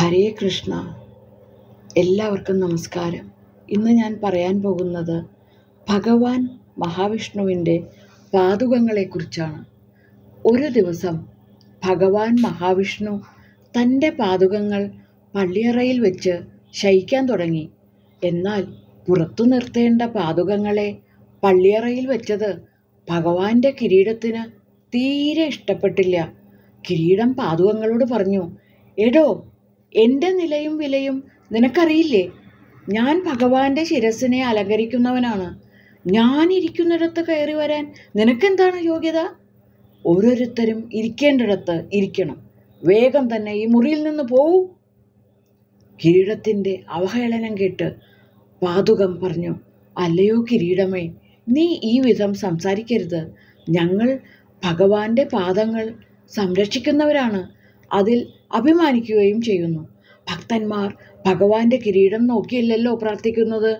ഹരേ കൃഷ്ണ എല്ലാവർക്കും നമസ്കാരം ഇന്ന് ഞാൻ പറയാൻ പോകുന്നത് ഭഗവാൻ മഹാവിഷ്ണുവിൻ്റെ പാതുകങ്ങളെക്കുറിച്ചാണ് ഒരു ദിവസം ഭഗവാൻ മഹാവിഷ്ണു തൻ്റെ പാതുകങ്ങൾ പള്ളിയറയിൽ വെച്ച് ശയിക്കാൻ തുടങ്ങി എന്നാൽ പുറത്തു നിർത്തേണ്ട പാതുകങ്ങളെ പള്ളിയറയിൽ വെച്ചത് ഭഗവാന്റെ കിരീടത്തിന് തീരെ ഇഷ്ടപ്പെട്ടില്ല കിരീടം പാതുകങ്ങളോട് പറഞ്ഞു എടോ എൻ്റെ നിലയും വിലയും നിനക്കറിയില്ലേ ഞാൻ ഭഗവാന്റെ ശിരസിനെ അലങ്കരിക്കുന്നവനാണ് ഞാനിരിക്കുന്നിടത്ത് കയറി വരാൻ നിനക്കെന്താണ് യോഗ്യത ഓരോരുത്തരും ഇരിക്കേണ്ടിടത്ത് ഇരിക്കണം വേഗം തന്നെ ഈ മുറിയിൽ നിന്ന് പോവൂ കിരീടത്തിൻ്റെ അവഹേളനം കേട്ട് പാതുകം പറഞ്ഞു അല്ലയോ കിരീടമേ നീ ഈ വിധം സംസാരിക്കരുത് ഞങ്ങൾ ഭഗവാന്റെ പാദങ്ങൾ സംരക്ഷിക്കുന്നവരാണ് അതിൽ അഭിമാനിക്കുകയും ചെയ്യുന്നു ഭക്തന്മാർ ഭഗവാന്റെ കിരീടം നോക്കിയില്ലല്ലോ പ്രാർത്ഥിക്കുന്നത്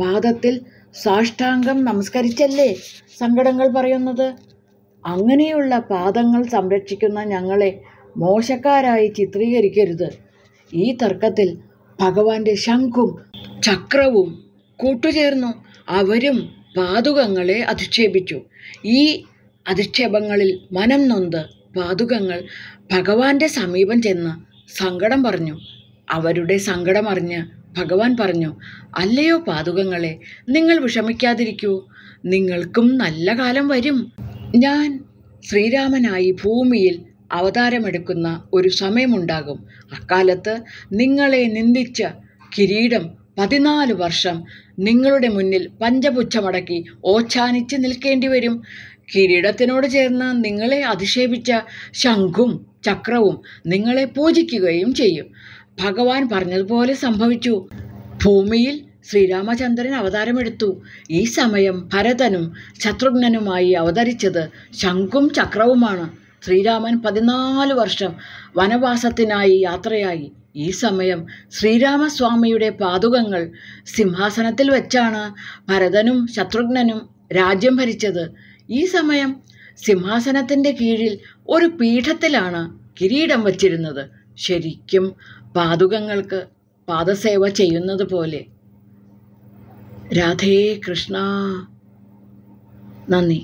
പാദത്തിൽ സാഷ്ടാംഗം നമസ്കരിച്ചല്ലേ സങ്കടങ്ങൾ പറയുന്നത് അങ്ങനെയുള്ള പാദങ്ങൾ സംരക്ഷിക്കുന്ന ഞങ്ങളെ മോശക്കാരായി ചിത്രീകരിക്കരുത് ഈ തർക്കത്തിൽ ഭഗവാന്റെ ശംഖും ചക്രവും കൂട്ടുചേർന്നു അവരും പാതുകങ്ങളെ അധിക്ഷേപിച്ചു ഈ അധിക്ഷേപങ്ങളിൽ മനം നൊന്ത് പാതുകങ്ങൾ ഭഗവാന്റെ സമീപം ചെന്ന് സങ്കടം പറഞ്ഞു അവരുടെ സങ്കടമറിഞ്ഞ് ഭഗവാൻ പറഞ്ഞു അല്ലയോ പാതുകങ്ങളെ നിങ്ങൾ വിഷമിക്കാതിരിക്കൂ നിങ്ങൾക്കും നല്ല കാലം വരും ഞാൻ ശ്രീരാമനായി ഭൂമിയിൽ അവതാരമെടുക്കുന്ന ഒരു സമയമുണ്ടാകും അക്കാലത്ത് നിങ്ങളെ നിന്ദിച്ച കിരീടം പതിനാല് വർഷം നിങ്ങളുടെ മുന്നിൽ പഞ്ചപുച്ഛമടക്കി ഓച്ഛാനിച്ച് നിൽക്കേണ്ടി വരും കിരീടത്തിനോട് ചേർന്ന് നിങ്ങളെ അധിക്ഷേപിച്ച ശംഖും ചക്രവും നിങ്ങളെ പൂജിക്കുകയും ചെയ്യും ഭഗവാൻ പറഞ്ഞതുപോലെ സംഭവിച്ചു ഭൂമിയിൽ ശ്രീരാമചന്ദ്രൻ അവതാരമെടുത്തു ഈ സമയം ഭരതനും ശത്രുഘ്നനുമായി അവതരിച്ചത് ശംഖും ചക്രവുമാണ് ശ്രീരാമൻ പതിനാല് വർഷം വനവാസത്തിനായി യാത്രയായി ഈ സമയം ശ്രീരാമസ്വാമിയുടെ പാതുകങ്ങൾ സിംഹാസനത്തിൽ വെച്ചാണ് ഭരതനും ശത്രുഘ്നനും രാജ്യം ഭരിച്ചത് ഈ സമയം സിംഹാസനത്തിൻ്റെ കീഴിൽ ഒരു പീഠത്തിലാണ് കിരീടം വച്ചിരുന്നത് ശരിക്കും പാതുകങ്ങൾക്ക് പാദസേവ ചെയ്യുന്നത് പോലെ രാധേ കൃഷ്ണ നന്ദി